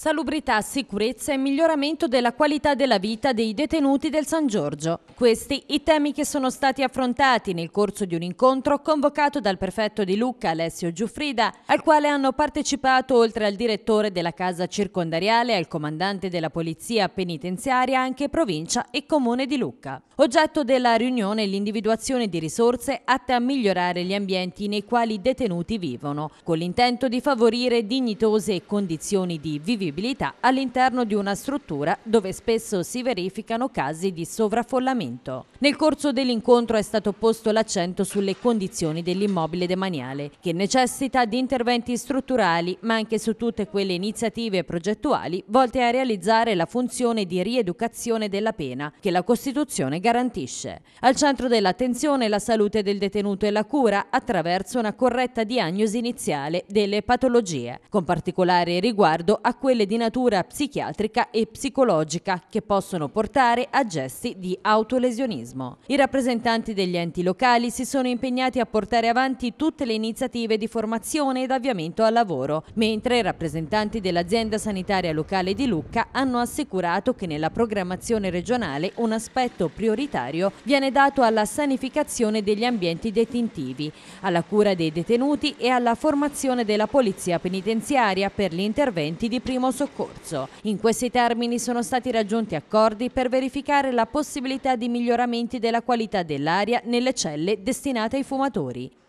Salubrità, sicurezza e miglioramento della qualità della vita dei detenuti del San Giorgio. Questi i temi che sono stati affrontati nel corso di un incontro convocato dal prefetto di Lucca Alessio Giuffrida, al quale hanno partecipato oltre al direttore della casa circondariale, e al comandante della polizia penitenziaria anche provincia e comune di Lucca. Oggetto della riunione è l'individuazione di risorse atte a migliorare gli ambienti nei quali i detenuti vivono, con l'intento di favorire dignitose condizioni di vivibilità agibilità all'interno di una struttura dove spesso si verificano casi di sovraffollamento. Nel corso dell'incontro è stato posto l'accento sulle condizioni dell'immobile demaniale, che necessita di interventi strutturali ma anche su tutte quelle iniziative progettuali volte a realizzare la funzione di rieducazione della pena che la Costituzione garantisce. Al centro dell'attenzione la salute del detenuto e la cura attraverso una corretta diagnosi iniziale delle patologie, con particolare riguardo a quelle quelle di natura psichiatrica e psicologica che possono portare a gesti di autolesionismo. I rappresentanti degli enti locali si sono impegnati a portare avanti tutte le iniziative di formazione ed avviamento al lavoro, mentre i rappresentanti dell'azienda sanitaria locale di Lucca hanno assicurato che nella programmazione regionale un aspetto prioritario viene dato alla sanificazione degli ambienti detentivi, alla cura dei detenuti e alla formazione della polizia penitenziaria per gli interventi di primo primo soccorso. In questi termini sono stati raggiunti accordi per verificare la possibilità di miglioramenti della qualità dell'aria nelle celle destinate ai fumatori.